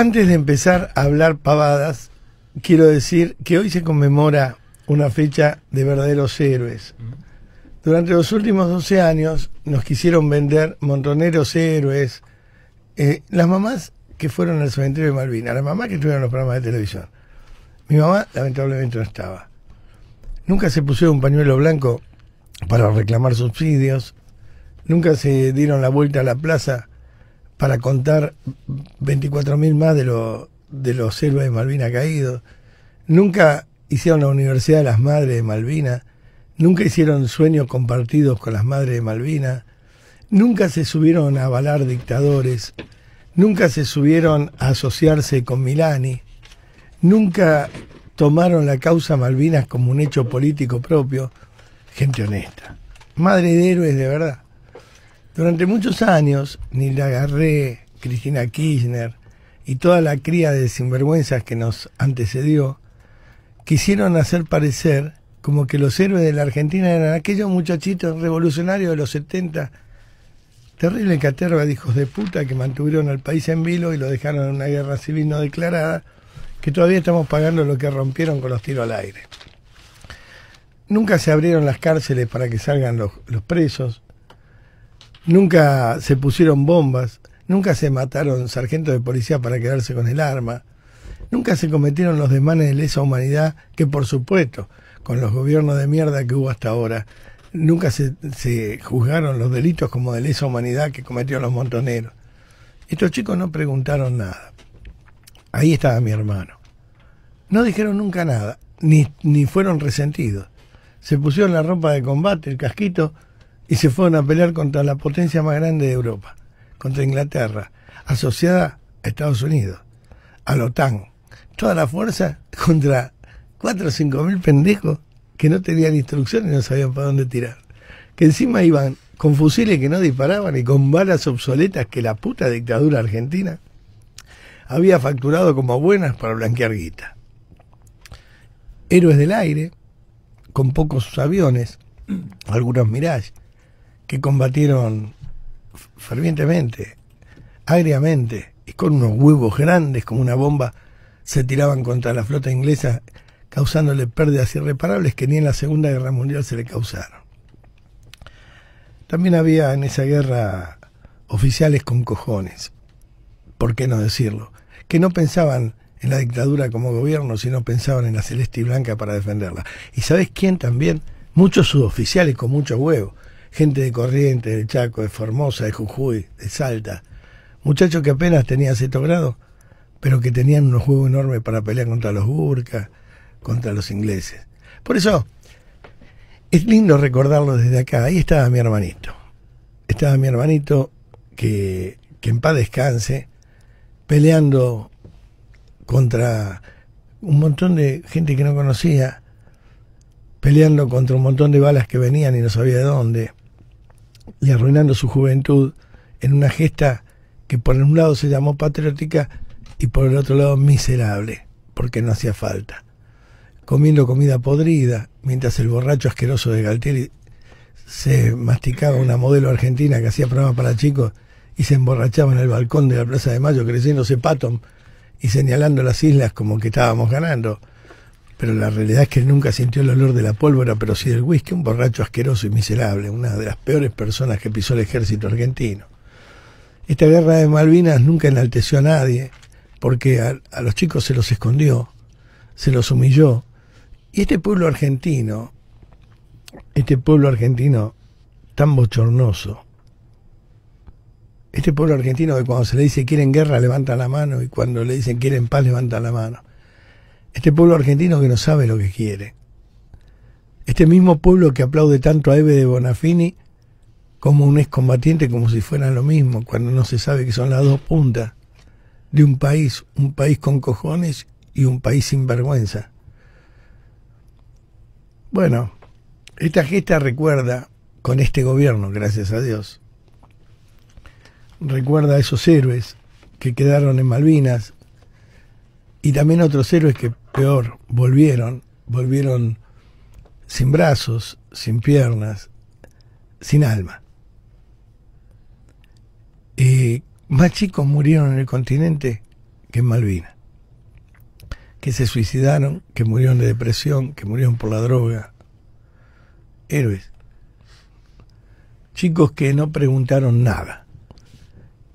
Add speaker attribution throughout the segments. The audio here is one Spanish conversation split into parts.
Speaker 1: Antes de empezar a hablar pavadas, quiero decir que hoy se conmemora una fecha de verdaderos héroes. Durante los últimos 12 años nos quisieron vender montoneros héroes, eh, las mamás que fueron al cementerio de Malvinas, las mamás que tuvieron los programas de televisión. Mi mamá lamentablemente no estaba. Nunca se pusieron un pañuelo blanco para reclamar subsidios, nunca se dieron la vuelta a la plaza para contar 24.000 más de, de los héroes de Malvina caídos. Nunca hicieron la Universidad de las Madres de Malvina. Nunca hicieron sueños compartidos con las Madres de Malvina. Nunca se subieron a avalar dictadores. Nunca se subieron a asociarse con Milani. Nunca tomaron la causa Malvinas como un hecho político propio. Gente honesta. Madre de héroes de verdad. Durante muchos años, Nilda Garré, Cristina Kirchner y toda la cría de sinvergüenzas que nos antecedió, quisieron hacer parecer como que los héroes de la Argentina eran aquellos muchachitos revolucionarios de los 70, terrible caterva de hijos de puta que mantuvieron al país en vilo y lo dejaron en una guerra civil no declarada, que todavía estamos pagando lo que rompieron con los tiros al aire. Nunca se abrieron las cárceles para que salgan los, los presos, Nunca se pusieron bombas, nunca se mataron sargentos de policía para quedarse con el arma, nunca se cometieron los desmanes de lesa humanidad que por supuesto, con los gobiernos de mierda que hubo hasta ahora, nunca se, se juzgaron los delitos como de lesa humanidad que cometieron los montoneros. Estos chicos no preguntaron nada. Ahí estaba mi hermano. No dijeron nunca nada, ni, ni fueron resentidos. Se pusieron la ropa de combate, el casquito, y se fueron a pelear contra la potencia más grande de Europa, contra Inglaterra, asociada a Estados Unidos, a la OTAN. Toda la fuerza contra cuatro o cinco mil pendejos que no tenían instrucciones y no sabían para dónde tirar. Que encima iban con fusiles que no disparaban y con balas obsoletas que la puta dictadura argentina había facturado como buenas para blanquear guita. Héroes del aire, con pocos aviones, algunos Mirage, que combatieron fervientemente, agriamente y con unos huevos grandes como una bomba se tiraban contra la flota inglesa causándole pérdidas irreparables que ni en la Segunda Guerra Mundial se le causaron. También había en esa guerra oficiales con cojones, ¿por qué no decirlo? Que no pensaban en la dictadura como gobierno, sino pensaban en la celeste y blanca para defenderla. ¿Y sabes quién también? Muchos suboficiales con mucho huevo gente de Corrientes, de Chaco, de Formosa, de Jujuy, de Salta, muchachos que apenas tenían cierto grado, pero que tenían unos juegos enormes para pelear contra los burcas, contra los ingleses. Por eso, es lindo recordarlo desde acá. Ahí estaba mi hermanito. Estaba mi hermanito que, que en paz descanse, peleando contra un montón de gente que no conocía, peleando contra un montón de balas que venían y no sabía de dónde, y arruinando su juventud en una gesta que por un lado se llamó patriótica y por el otro lado miserable, porque no hacía falta. Comiendo comida podrida, mientras el borracho asqueroso de Galtieri se masticaba una modelo argentina que hacía programas para chicos y se emborrachaba en el balcón de la Plaza de Mayo creciéndose Patton y señalando las islas como que estábamos ganando pero la realidad es que nunca sintió el olor de la pólvora, pero sí del whisky, un borracho asqueroso y miserable, una de las peores personas que pisó el ejército argentino. Esta guerra de Malvinas nunca enalteció a nadie, porque a, los chicos se los escondió, se los humilló. Y este pueblo argentino, este pueblo argentino tan bochornoso, este pueblo argentino que cuando se le dice quieren guerra levanta la mano y cuando le dicen quieren paz levanta la mano. Este pueblo argentino que no sabe lo que quiere. Este mismo pueblo que aplaude tanto a Eve de Bonafini como un excombatiente como si fueran lo mismo, cuando no se sabe que son las dos puntas de un país, un país con cojones y un país sin vergüenza. Bueno, esta gesta recuerda, con este gobierno, gracias a Dios, recuerda a esos héroes que quedaron en Malvinas y también otros héroes que peor, volvieron, volvieron sin brazos, sin piernas, sin alma. Y más chicos murieron en el continente que en Malvinas, que se suicidaron, que murieron de depresión, que murieron por la droga. Héroes. Chicos que no preguntaron nada,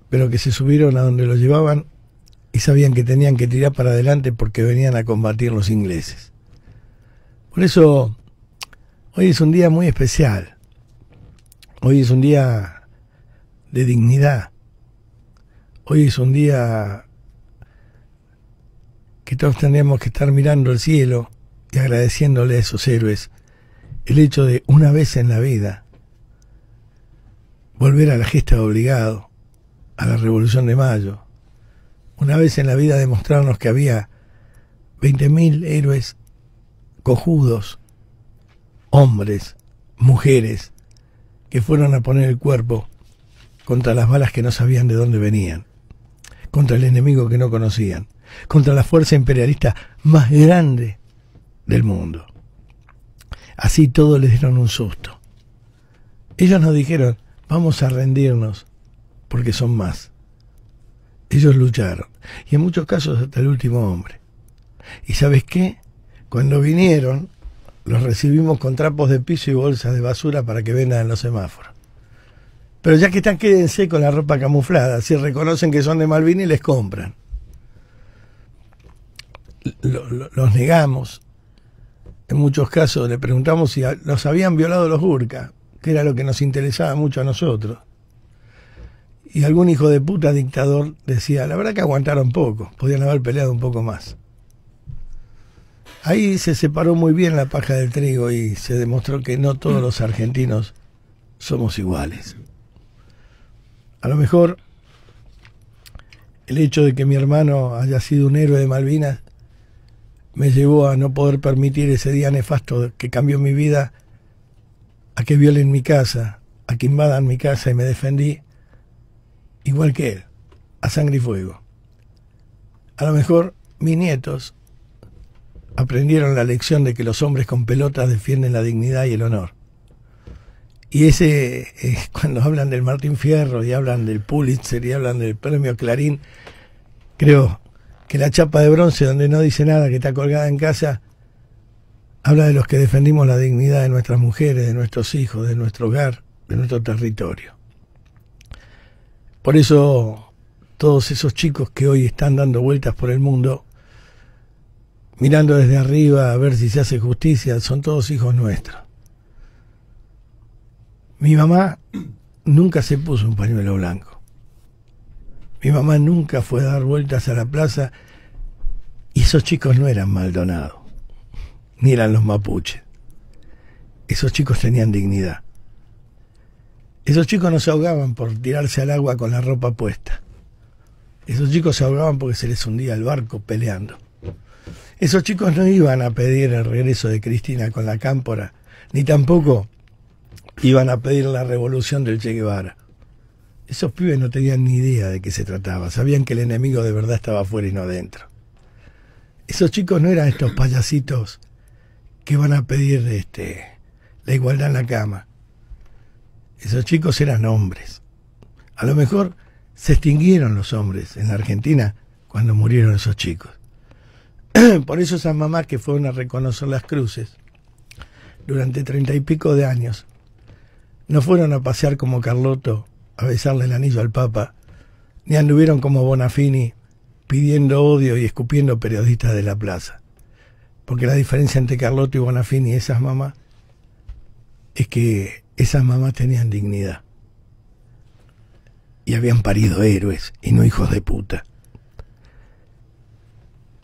Speaker 1: pero que se subieron a donde los llevaban y sabían que tenían que tirar para adelante porque venían a combatir los ingleses. Por eso, hoy es un día muy especial. Hoy es un día de dignidad. Hoy es un día que todos tendríamos que estar mirando al cielo y agradeciéndole a esos héroes el hecho de una vez en la vida volver a la gesta de obligado, a la Revolución de Mayo, una vez en la vida demostrarnos que había 20.000 héroes cojudos, hombres, mujeres, que fueron a poner el cuerpo contra las balas que no sabían de dónde venían, contra el enemigo que no conocían, contra la fuerza imperialista más grande del mundo. Así todos les dieron un susto. Ellos nos dijeron, vamos a rendirnos porque son más. Ellos lucharon, y en muchos casos hasta el último hombre. ¿Y sabes qué? Cuando vinieron, los recibimos con trapos de piso y bolsas de basura para que vendan en los semáforos. Pero ya que están, quédense con la ropa camuflada. Si reconocen que son de Malvin les compran. los negamos. En muchos casos le preguntamos si los habían violado los burcas que era lo que nos interesaba mucho a nosotros. Y algún hijo de puta dictador decía, la verdad que aguantaron poco, podían haber peleado un poco más. Ahí se separó muy bien la paja del trigo y se demostró que no todos los argentinos somos iguales. A lo mejor el hecho de que mi hermano haya sido un héroe de Malvinas me llevó a no poder permitir ese día nefasto que cambió mi vida, a que violen mi casa, a que invadan mi casa y me defendí igual que él, a sangre y fuego. A lo mejor mis nietos aprendieron la lección de que los hombres con pelotas defienden la dignidad y el honor. Y ese, eh, cuando hablan del Martín Fierro y hablan del Pulitzer y hablan del premio Clarín, creo que la chapa de bronce, donde no dice nada, que está colgada en casa, habla de los que defendimos la dignidad de nuestras mujeres, de nuestros hijos, de nuestro hogar, de nuestro territorio. Por eso todos esos chicos que hoy están dando vueltas por el mundo, mirando desde arriba a ver si se hace justicia, son todos hijos nuestros. Mi mamá nunca se puso un pañuelo blanco. Mi mamá nunca fue a dar vueltas a la plaza y esos chicos no eran maldonados, ni eran los mapuches. Esos chicos tenían dignidad. Esos chicos no se ahogaban por tirarse al agua con la ropa puesta. Esos chicos se ahogaban porque se les hundía el barco peleando. Esos chicos no iban a pedir el regreso de Cristina con la cámpora, ni tampoco iban a pedir la revolución del Che Guevara. Esos pibes no tenían ni idea de qué se trataba, sabían que el enemigo de verdad estaba afuera y no adentro. Esos chicos no eran estos payasitos que van a pedir este, la igualdad en la cama esos chicos eran hombres. A lo mejor se extinguieron los hombres en la Argentina cuando murieron esos chicos. Por eso esas mamás que fueron a reconocer las cruces durante treinta y pico de años no fueron a pasear como Carlotto a besarle el anillo al Papa, ni anduvieron como Bonafini pidiendo odio y escupiendo periodistas de la plaza. Porque la diferencia entre Carlotto y Bonafini y esas mamás es que esas mamás tenían dignidad. Y habían parido héroes y no hijos de puta.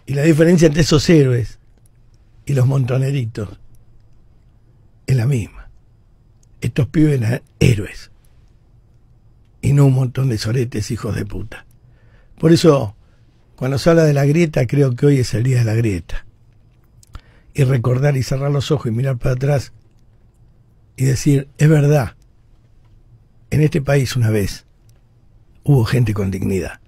Speaker 1: Y la diferencia entre esos héroes y los montoneritos es la misma. Estos pibes eran héroes y no un montón de soretes hijos de puta. Por eso, cuando se habla de la grieta, creo que hoy es el día de la grieta. Y recordar y cerrar los ojos y mirar para atrás y decir, es verdad, en este país una vez hubo gente con dignidad.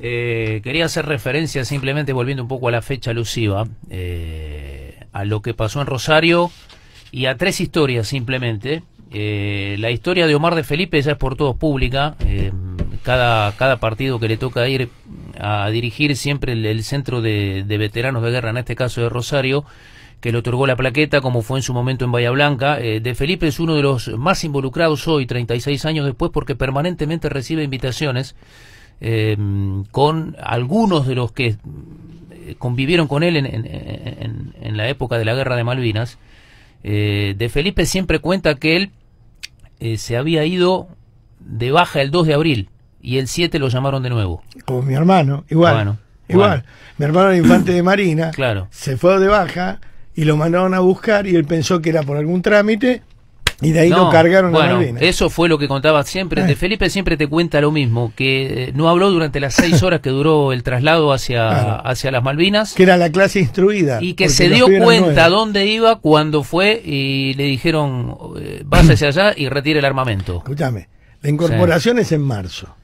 Speaker 2: Eh, quería hacer referencia simplemente volviendo un poco a la fecha alusiva, eh, a lo que pasó en Rosario y a tres historias simplemente. Eh, la historia de Omar de Felipe ya es por todos pública. Cada, cada, partido que le toca ir a dirigir siempre el, centro de, de veteranos de guerra, en este caso de Rosario, que le otorgó la plaqueta, como fue en su momento en Bahía Blanca. Eh, de Felipe es uno de los más involucrados hoy, 36 años después, porque permanentemente recibe invitaciones em, con algunos de los que eh, convivieron con él en, la época de la guerra de Malvinas. Eh, de Felipe siempre cuenta que él se había ido de baja el 2 de abril y el 7 lo llamaron de nuevo.
Speaker 1: Como mi hermano, igual. igual. Mi hermano era infante de Marina. Claro. Se fue de baja y lo mandaron a buscar y él pensó que era por algún trámite y de ahí lo cargaron a
Speaker 2: Eso fue lo que contaba siempre. Eh. Felipe siempre te cuenta lo mismo, que eh, no habló durante las seis horas que duró el traslado hacia, hacia las Malvinas.
Speaker 1: Que era la clase instruida. Y que se dio cuenta
Speaker 2: dónde iba cuando fue y le dijeron, eh, vas hacia allá y retire el armamento.
Speaker 1: Escúchame, la incorporación es en marzo.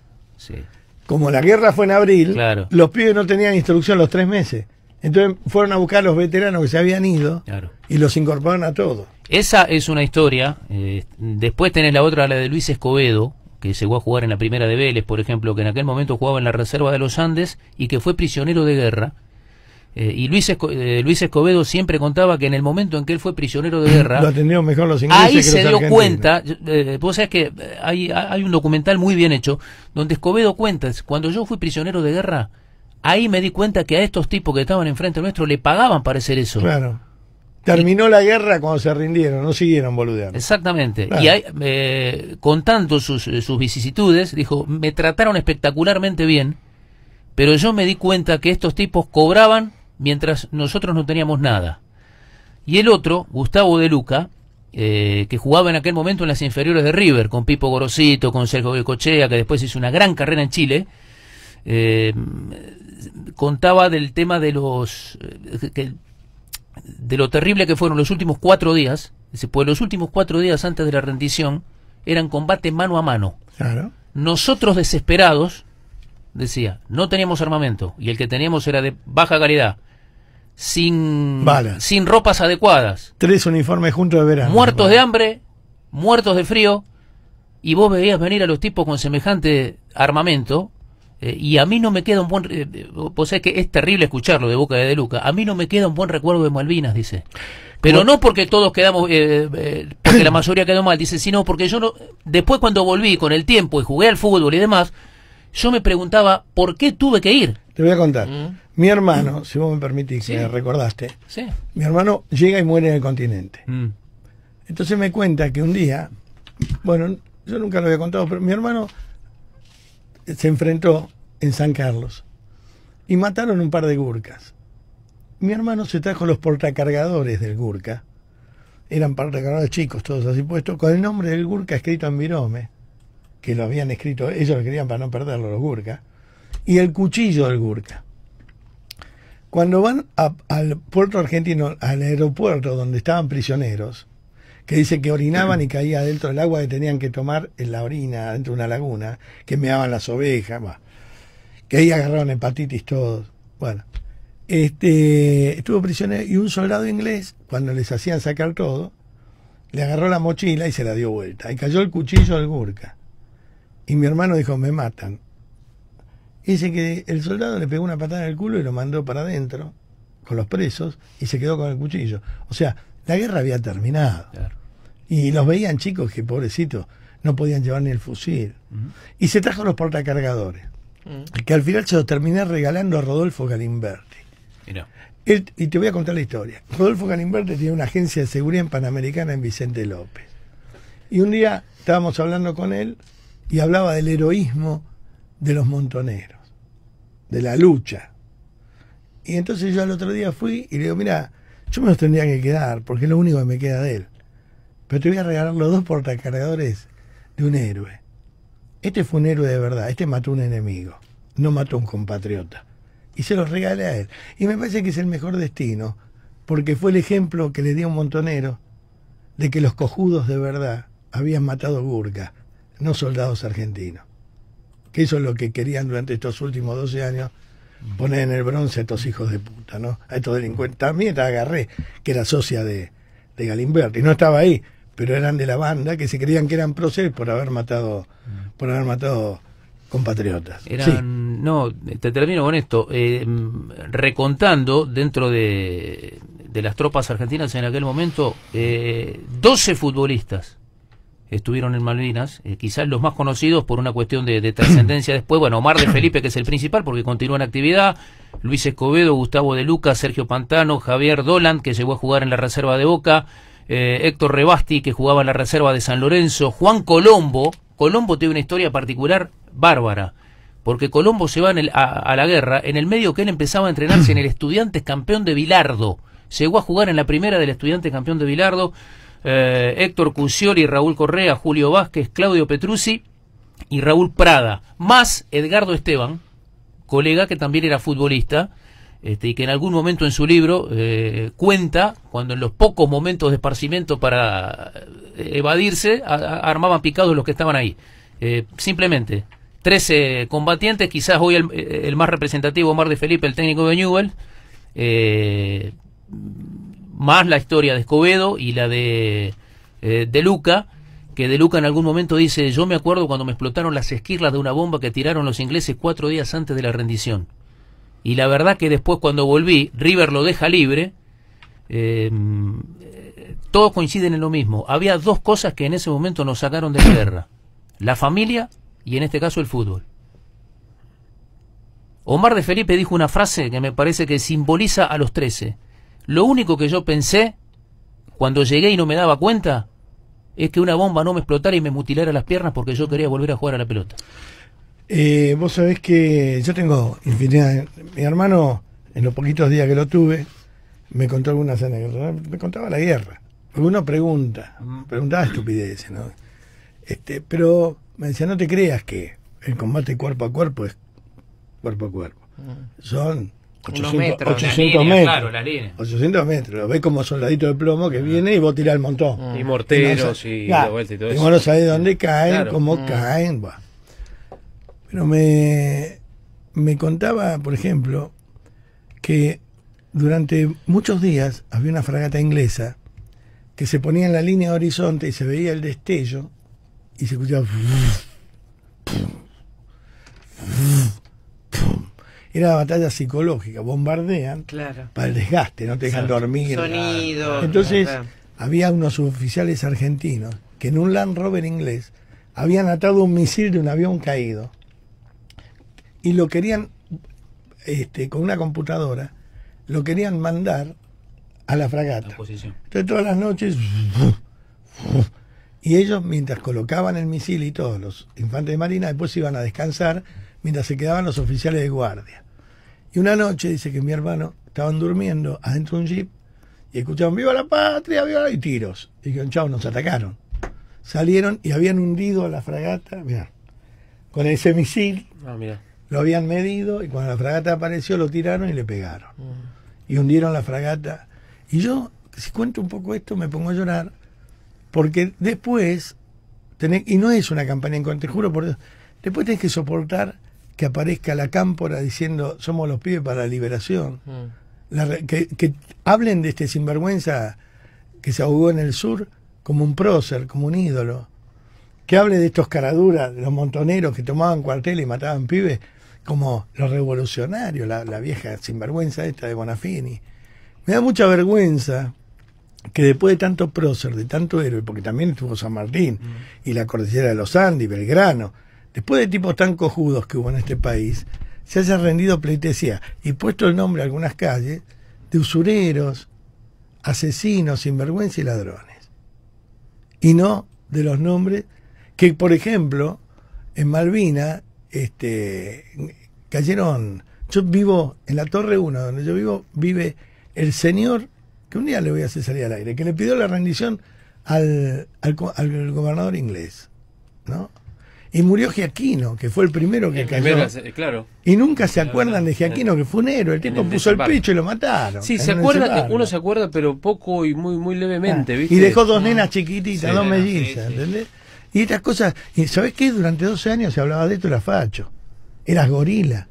Speaker 1: Como la guerra fue en abril, los pibes no tenían instrucción los tres meses. Entonces fueron a buscar a los veteranos que se habían ido y los incorporaron a todos.
Speaker 2: Esa es una historia. Eh, después tenés la otra, la de Luis Escobedo, que llegó a jugar en la primera de Vélez, por ejemplo, que en aquel momento jugaba en la reserva de los Andes y que fue prisionero de guerra. Eh, y eh, Luis, Escobedo siempre contaba que en el momento en que él fue prisionero de guerra, lo
Speaker 1: atendieron mejor los ingleses. Ahí se dio cuenta,
Speaker 2: vos sabés que hay, hay un documental muy bien hecho, donde Escobedo cuenta, cuando yo fui prisionero de guerra, ahí me di cuenta que a estos tipos que estaban enfrente nuestro le pagaban para hacer eso. Claro.
Speaker 1: Terminó la guerra cuando se rindieron, no siguieron boludeando. Exactamente. Y ahí,
Speaker 2: eh, contando eh, sus, vicisitudes, dijo, me trataron espectacularmente bien, pero yo me di cuenta que estos tipos cobraban mientras nosotros no teníamos nada. Y el otro, Gustavo de Luca, eh, que jugaba en aquel momento en las inferiores de River, con Pipo Gorosito, con Sergio Cochea, que después hizo una gran carrera en Chile, eh, contaba del tema de los eh, de lo terrible que fueron los últimos cuatro días. pues los últimos cuatro días antes de la rendición eran combate mano a mano. Claro. Nosotros desesperados, decía, no teníamos armamento y el que teníamos era de baja calidad, sin, sin ropas adecuadas.
Speaker 1: Tres uniformes juntos de verano. Muertos de
Speaker 2: hambre, muertos de frío, y vos veías venir a los tipos con semejante armamento eh, y a mí no me queda un buen. es eh, que es terrible escucharlo de boca de, de Luca. A mí no me queda un buen recuerdo de Malvinas, dice. Pero no porque todos quedamos. Eh, porque la mayoría quedó mal, dice, sino porque yo no. Después, cuando volví con el tiempo y jugué al fútbol y demás, yo me preguntaba por qué tuve que
Speaker 1: ir. Te voy a contar. Mm. Mi hermano, si vos me permitís que recordaste, ¿Sí? mi hermano llega y muere en el continente. Mm. Entonces me cuenta que un día. Bueno, yo nunca lo había contado, pero mi hermano se enfrentó en San Carlos y mataron un par de gurkas. Mi hermano se trajo los portacargadores del gurka. Eran portacargadores chicos, todos así puestos, con el nombre del gurka escrito en virome, que lo habían escrito, ellos lo querían para no perderlo, los gurkas, y el cuchillo del gurka. Cuando van al puerto argentino, al aeropuerto donde estaban prisioneros, que dice que orinaban y caía dentro del agua que tenían que tomar en la orina, dentro de una laguna, que meaban las ovejas, que ahí agarraron hepatitis todos. Bueno, este, estuvo prisionero y un soldado inglés, cuando les hacían sacar todo, le agarró la mochila y se la dio vuelta. Y cayó el cuchillo al Gurka. Y mi hermano dijo, me matan. dice que el soldado le pegó una patada en el culo y lo mandó para adentro con los presos y se quedó con el cuchillo. O sea, la guerra había terminado. Y los veían chicos que, pobrecitos, no podían llevar ni el fusil. Y se trajo los portacargadores, mm. que al final se los terminé regalando a Rodolfo Galimberti. y te voy a contar la historia. Rodolfo Galimberti tiene una agencia de seguridad en Panamericana en Vicente López. Y un día estábamos hablando con él y hablaba del heroísmo de los montoneros, de la lucha. Y entonces yo al otro día fui y le digo, mira, yo me los tendría que quedar, porque es lo único que me queda de él. Pero te voy a regalar los dos portacargadores de un héroe. Este fue un héroe de verdad, este mató un enemigo, no mató a un compatriota. Y se los regalé a él. Y me parece que es el mejor destino, porque fue el ejemplo que le dio un montonero de que los cojudos de verdad habían matado Gurka, no soldados argentinos. Que eso es lo que querían durante estos últimos 12 años poner en el bronce a estos hijos de puta, ¿no? A estos delincuentes. También la agarré, que era socia de, de Galimberti, no estaba ahí, pero eran de la banda que se creían que eran próceres por haber matado, por haber matado compatriotas. no,
Speaker 2: te termino con esto, eh, recontando dentro de, las tropas argentinas en aquel momento, eh, 12 futbolistas estuvieron en Malvinas, eh, quizás los más conocidos por una cuestión de, de trascendencia después, bueno, Omar de Felipe, que es el principal, porque continúa en actividad, Luis Escobedo, Gustavo de Lucas, Sergio Pantano, Javier Dolan, que llegó a jugar en la reserva de Boca, eh, Héctor Rebasti, que jugaba en la reserva de San Lorenzo, Juan Colombo, Colombo tiene una historia particular bárbara, porque Colombo se va a, la guerra en el medio que él empezaba a entrenarse en el Estudiantes Campeón de Vilardo, llegó a jugar en la primera del Estudiante Campeón de Vilardo. Eh, Héctor Cusioli, Raúl Correa, Julio Vázquez, Claudio Petrucci y Raúl Prada, más Edgardo Esteban, colega que también era futbolista. Este, y que en algún momento en su libro eh, cuenta, cuando en los pocos momentos de esparcimiento para eh, evadirse, armaban picados los que estaban ahí. simplemente, 13 combatientes, quizás hoy el, más representativo, Omar de Felipe, el técnico de Newell más la historia de Escobedo y la de, eh, de Luca, que De Luca en algún momento dice, yo me acuerdo cuando me explotaron las esquirlas de una bomba que tiraron los ingleses cuatro días antes de la rendición. Y la verdad que después cuando volví, River lo deja libre, eh, todos coinciden en lo mismo. Había dos cosas que en ese momento nos sacaron de la guerra. La familia y en este caso el fútbol. Omar de Felipe dijo una frase que me parece que simboliza a los trece. Lo único que yo pensé, cuando llegué y no me daba cuenta, es que una bomba no me explotara y me mutilara las piernas porque yo quería volver a jugar a la pelota.
Speaker 1: Eh, vos sabés que yo tengo infinidad. Mi hermano, en los poquitos días que lo tuve, me contó algunas anécdotas. Me contaba la guerra. Uno pregunta, preguntaba estupideces, ¿no? Este, pero me decía, no te creas que el combate cuerpo a cuerpo es cuerpo a cuerpo. Mm. Son 800, metros, 800 metros. Claro, la línea. Ves como soldadito de plomo que ah. viene y vos tirás el montón. Mm. Y morteros y, de vuelta y todo eso. Y vos no sabés dónde caen, cómo mm. caen. ¿va? Pero me, me contaba, por ejemplo, que durante muchos días había una fragata inglesa que se ponía en la línea de horizonte y se veía el destello y se escuchaba. era batalla psicológica, bombardean para el desgaste, no te dejan dormir. Sonido. Entonces, había unos oficiales argentinos que en un Land Rover inglés habían atado un misil de un avión caído y lo querían, este, con una computadora, lo querían mandar a la fragata. Entonces todas las noches... Y ellos, mientras colocaban el misil y todos los infantes de marina, después iban a descansar mientras se quedaban los oficiales de guardia. Y una noche dice que mi hermano estaban durmiendo adentro de un jeep y escuchaban ¡Viva la patria! ¡Viva la! y tiros. Y dijeron, chao, nos atacaron. Salieron y habían hundido a la fragata, mirá, con ese misil. Ah, lo habían medido y cuando la fragata apareció lo tiraron y le pegaron. Mm. Y hundieron la fragata. Y yo, si cuento un poco esto, me pongo a llorar. Porque después, tenés, y no es una campaña en contra, te juro por después tenés que soportar que aparezca la cámpora diciendo somos los pibes para la liberación. Mm. que, hablen de este sinvergüenza que se ahogó en el sur como un prócer, como un ídolo. Que hable de estos caraduras, de los montoneros que tomaban cuartel y mataban pibes como los revolucionarios, la, vieja sinvergüenza esta de Bonafini. Me da mucha vergüenza que después de tanto prócer, de tanto héroe, porque también estuvo San Martín mm. y la cordillera de los Andes, Belgrano, después de tipos tan cojudos que hubo en este país, se haya rendido pleitesía y puesto el nombre a algunas calles de usureros, asesinos, sinvergüenza y ladrones. Y no de los nombres que, por ejemplo, en Malvina este, cayeron. Yo vivo en la Torre 1, donde yo vivo, vive el señor que un día le voy a hacer salir al aire, que le pidió la rendición al, al, al gobernador inglés. ¿no? Y murió Giaquino, que fue el primero que cayó. Y nunca se acuerdan de Giaquino, que fue un El tipo puso el pecho y lo mataron. Sí, se acuerda,
Speaker 3: uno se acuerda, pero poco y muy muy levemente. Ah, y dejó dos mm. nenas chiquititas, dos mellizas,
Speaker 1: ¿entendés? Y estas cosas. ¿Y sabés qué? Durante 12 años se hablaba de esto, la facho. Eras gorila.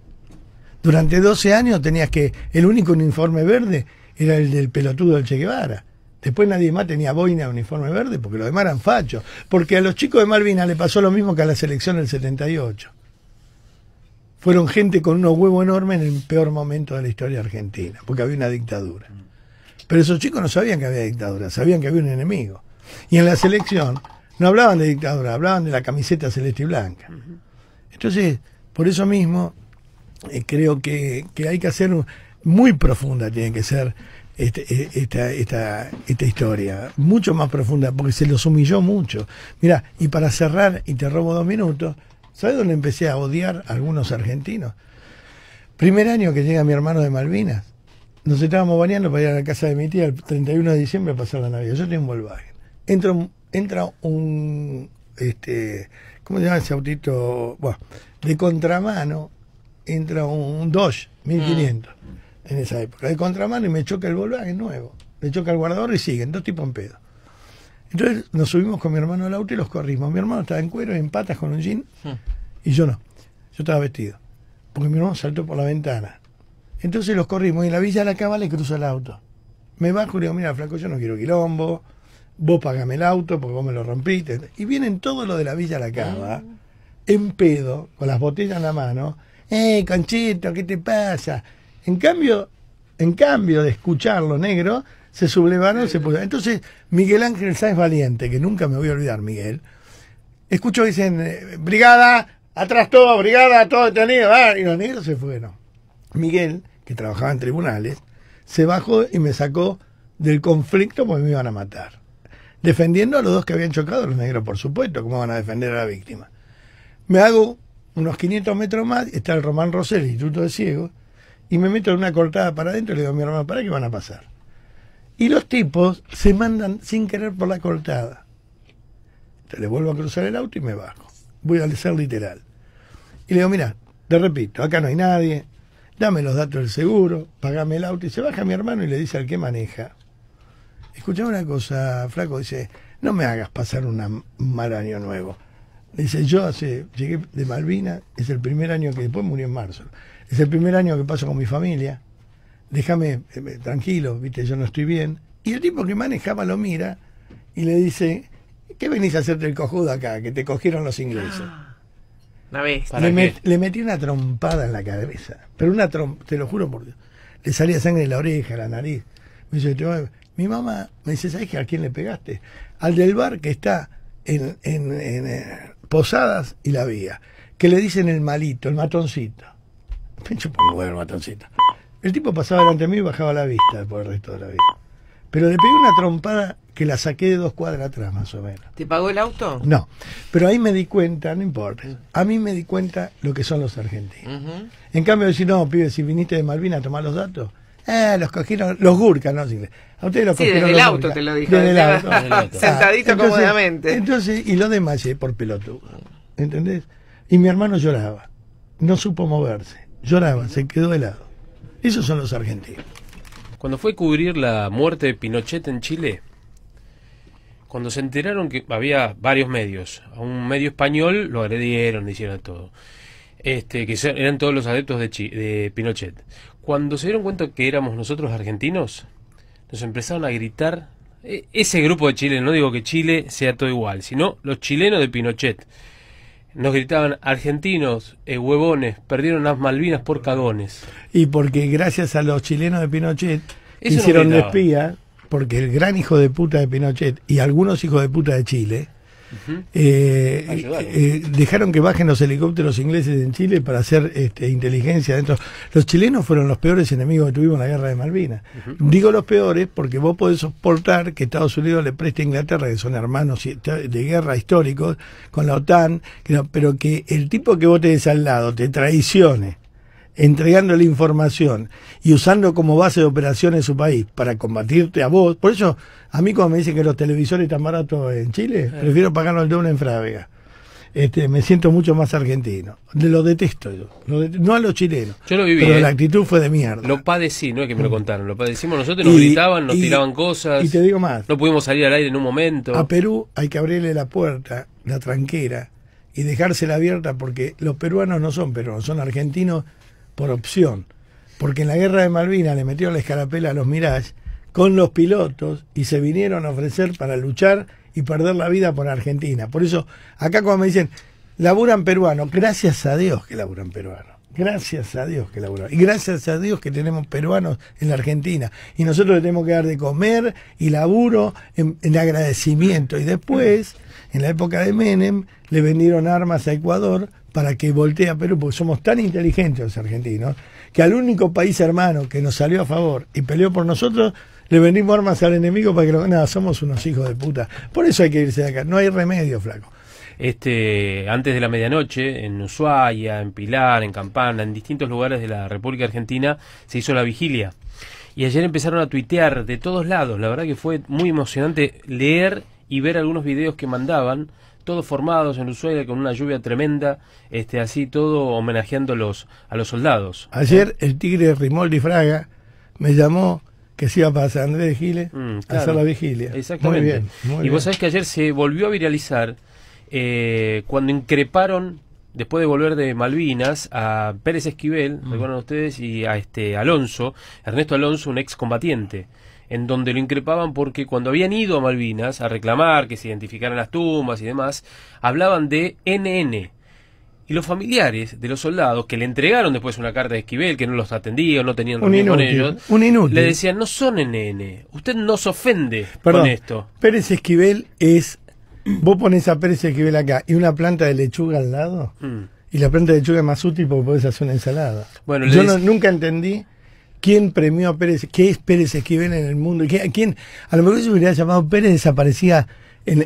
Speaker 1: Durante 12 años tenías que. El único uniforme verde era el del pelotudo del Che Guevara. Después nadie más tenía boina, uniforme verde, porque los demás eran fachos. Porque a los chicos de Malvinas le pasó lo mismo que a la selección del 78. Fueron gente con unos huevos enormes en el peor momento de la historia argentina, porque había una dictadura. Pero esos chicos no sabían que había dictadura, sabían que había un enemigo. Y en la selección no hablaban de dictadura, hablaban de la camiseta celeste y blanca. Entonces, por eso mismo, eh, creo que, hay que hacer, muy profunda tiene que ser este, e, esta, esta, esta, historia, mucho más profunda, porque se los humilló mucho. Mira, y para cerrar, y te robo dos minutos, ¿sabes dónde empecé a odiar a algunos argentinos? Primer año que llega mi hermano de Malvinas, nos estábamos bañando para ir a la casa de mi tía el 31 de diciembre a pasar la Navidad. Yo tengo un volvaje Entra, entra un, este, ¿cómo se llama ese autito? Bueno, de contramano entra un, Dodge 1500 en esa época, de contramano y me choca el volante nuevo, le choca el guardador y siguen, dos tipos en pedo. Entonces nos subimos con mi hermano al auto y los corrimos. Mi hermano estaba en cuero, en patas, con un jean, hmm. y yo no. Yo estaba vestido. Porque mi hermano saltó por la ventana. Entonces los corrimos y en la Villa de la Cava le cruza el auto. Me bajo y digo, mira, flaco, yo no quiero quilombo, vos pagame el auto porque vos me lo rompiste. Y vienen todos los de la Villa de la Cava, ah. en pedo, con las botellas en la mano. ¡Eh, Canchito Conchito, qué te pasa! En cambio, en cambio de escuchar los negros, se sublevaron, se pusieron. Entonces, Miguel Ángel Sáenz Valiente, que nunca me voy a olvidar, Miguel, escucho, dicen, eh, brigada, atrás todo, brigada, todo detenido, ah, y los negros se fueron. Miguel, que trabajaba en tribunales, se bajó y me sacó del conflicto porque me iban a matar. Defendiendo a los dos que habían chocado, los negros, por supuesto, cómo van a defender a la víctima. Me hago unos 500 metros más, está el Román Rosel, Instituto de Ciegos, y me meto en una cortada para adentro y le digo a mi hermano, ¿para qué van a pasar? Y los tipos se mandan sin querer por la cortada. Entonces le vuelvo a cruzar el auto y me bajo. Voy a ser literal. Y le digo, mira, te repito, acá no hay nadie, dame los datos del seguro, pagame el auto. Y se baja mi hermano y le dice al que maneja, escucha una cosa, flaco, dice, no me hagas pasar un mal año nuevo. dice, yo hace, llegué de Malvina, es el primer año que después murió en marzo. Es el primer año que paso con mi familia. Déjame eh, tranquilo, viste, yo no estoy bien. Y el tipo que manejaba lo mira y le dice, ¿qué venís a hacerte el cojudo acá? Que te cogieron los ingleses. Ah, le, metí una trompada en la cabeza. Pero una trompada, te lo juro por Dios. Le salía sangre en la oreja, en la nariz. Me dice, mi mamá me dice, ¿sabes a quién le pegaste? Al del bar que está en eh, Posadas y la Vía, que le dicen el malito, el matoncito el tipo pasaba delante de mí y bajaba la vista por el resto de la vida. Pero le pegué una trompada que la saqué de dos cuadras atrás, más o menos. ¿Te pagó el auto? No. Pero ahí me di cuenta, no importa. A mí me di cuenta lo que son los argentinos. En cambio, decir, no, pibe, si viniste de Malvinas a tomar los datos, eh, los cogieron, los gurkas, ¿no? A ustedes los sí, cogieron. Desde el auto te lo dije. Sentadito cómodamente. Entonces, y lo demás, eh, por pelotudo. ¿Entendés? Y mi hermano lloraba. No supo moverse. Lloraban, se quedó helado. Esos son los argentinos.
Speaker 3: Cuando fue a cubrir la muerte de Pinochet en Chile, cuando se enteraron que había varios medios, a un medio español lo agredieron, le hicieron todo. Este, que eran todos los adeptos de, de Pinochet. Cuando se dieron cuenta que éramos nosotros argentinos, nos empezaron a gritar e-, ese grupo de Chile, no digo que Chile sea todo igual, sino los chilenos de Pinochet nos gritaban argentinos, eh, huevones, perdieron las Malvinas por cagones.
Speaker 1: Y porque gracias a los chilenos de Pinochet hicieron espía, porque el gran hijo de puta de Pinochet y algunos hijos de puta de Chile eh, eh, dejaron que bajen los helicópteros ingleses en Chile para hacer este, inteligencia dentro. Los chilenos fueron los peores enemigos que tuvimos en la guerra de Malvinas. Digo los peores porque vos podés soportar que Estados Unidos le preste a Inglaterra, que son hermanos de guerra históricos, con la OTAN, pero que el tipo que vos tenés al lado te traicione entregando la información y usando como base de operaciones su país para combatirte a vos. Por eso, a mí cuando me dicen que los televisores están baratos en Chile, prefiero pagarlo de una en Frávega. Este, me siento mucho más argentino. Lo detesto yo. no a los chilenos. Yo lo viví. Pero ¿eh? la actitud fue de mierda.
Speaker 3: Lo padecí, no es que me lo mm. contaron. Lo padecimos nosotros, nos gritaban, nos tiraban cosas. Y te digo más. No pudimos salir al aire en un momento. A
Speaker 1: Perú hay que abrirle la puerta, la tranquera, y dejársela abierta porque los peruanos no son peruanos, son argentinos por opción, porque en la guerra de Malvinas le metió la escarapela a los Mirage con los pilotos y se vinieron a ofrecer para luchar y perder la vida por Argentina. Por eso, acá como me dicen, laburan peruanos, gracias a Dios que laburan peruanos. Gracias a Dios que laburan, Y gracias a Dios que tenemos peruanos en la Argentina. Y nosotros le tenemos que dar de comer y laburo en, en, agradecimiento. Y después, en la época de Menem, le vendieron armas a Ecuador para que voltee a Perú, porque somos tan inteligentes los argentinos, que al único país hermano que nos salió a favor y peleó por nosotros, le vendimos armas al enemigo para que lo... Nada, somos unos hijos de puta. Por eso hay que irse de acá, no hay remedio, flaco
Speaker 3: este, antes de la medianoche, en Ushuaia, en Pilar, en Campana, en distintos lugares de la República Argentina, se hizo la vigilia. Y ayer empezaron a tuitear de todos lados. La verdad que fue muy emocionante leer y ver algunos videos que mandaban todos formados en Ushuaia con una lluvia tremenda, este, así todo homenajeando los, a los soldados. Ayer
Speaker 1: el tigre Rimoldi Fraga me llamó que se iba para San Andrés de Giles mm, a hacer la vigilia. Exactamente. Muy bien, y vos
Speaker 3: sabés que ayer se volvió a viralizar eh, cuando increparon después de volver de Malvinas, a Pérez Esquivel, mm. recuerdan ustedes, y a este Alonso, Ernesto Alonso, un ex combatiente en donde lo increpaban porque cuando habían ido a Malvinas a reclamar que se identificaran las tumbas y demás, hablaban de NN. Y los familiares de los soldados, que le entregaron después una carta de Esquivel, que no los atendía, no tenían un con ellos, le decían, no son NN, usted no se ofende con esto.
Speaker 1: Pérez Esquivel es, vos pones a Pérez Esquivel acá y una planta de lechuga al lado, mm. y la planta de lechuga es más útil porque podés hacer una ensalada. Yo nunca entendí ¿Quién premió a Pérez? ¿Qué es Pérez Esquivel en el mundo? ¿Quién, A lo mejor se hubiera llamado Pérez desaparecía en,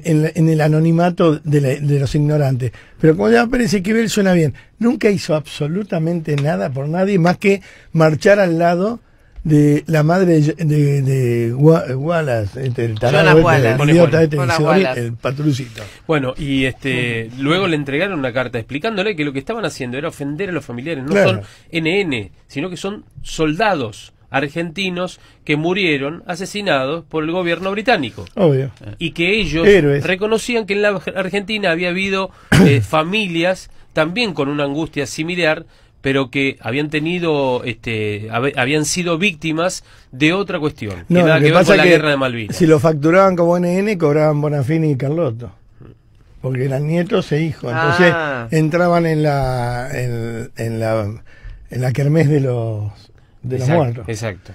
Speaker 1: el anonimato de, de, los ignorantes. Pero como se llama Pérez Esquivel suena bien. Nunca hizo absolutamente nada por nadie más que marchar al lado de la madre de, de, este, este, este Wallace, el
Speaker 3: Bueno, y este luego le entregaron una carta explicándole que lo que estaban haciendo era ofender a los familiares, no son NN, sino que son soldados argentinos que murieron asesinados por el gobierno británico. Y que ellos reconocían que en la Argentina había habido eh, familias también con una angustia similar pero que habían tenido, este, habían sido víctimas de otra cuestión, que nada que, que ver con la guerra de Malvinas. Si lo
Speaker 1: facturaban como NN, cobraban Bonafini y Carlotto, porque eran nietos e hijos. Entonces ah. entraban en la, en, en, la, en la kermés de los, de los muertos.
Speaker 3: Exacto.